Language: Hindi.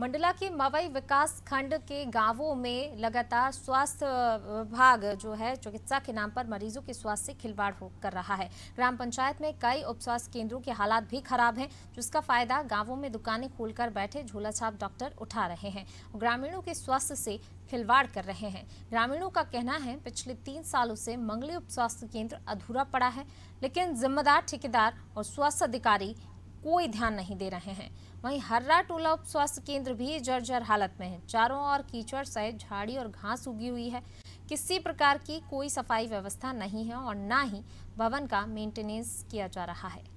मंडला के मवई विकास खंड के गांवों में लगातार स्वास्थ्य विभाग जो है चिकित्सा के नाम पर मरीजों के स्वास्थ्य से खिलवाड़ कर रहा है ग्राम पंचायत में कई उप स्वास्थ्य केंद्रों के हालात भी खराब हैं जिसका फायदा गांवों में दुकानें खोलकर बैठे झोला छाप डॉक्टर उठा रहे हैं ग्रामीणों के स्वास्थ्य से खिलवाड़ कर रहे हैं ग्रामीणों का कहना है पिछले तीन सालों से मंगली उप स्वास्थ्य केंद्र अधूरा पड़ा है लेकिन जिम्मेदार ठेकेदार और स्वास्थ्य अधिकारी कोई ध्यान नहीं दे रहे हैं वहीं हर्रा टोला उप स्वास्थ्य केंद्र भी जर्जर हालत में है चारों ओर कीचड़ सहित झाड़ी और घास उगी हुई है किसी प्रकार की कोई सफाई व्यवस्था नहीं है और ना ही भवन का मेंटेनेंस किया जा रहा है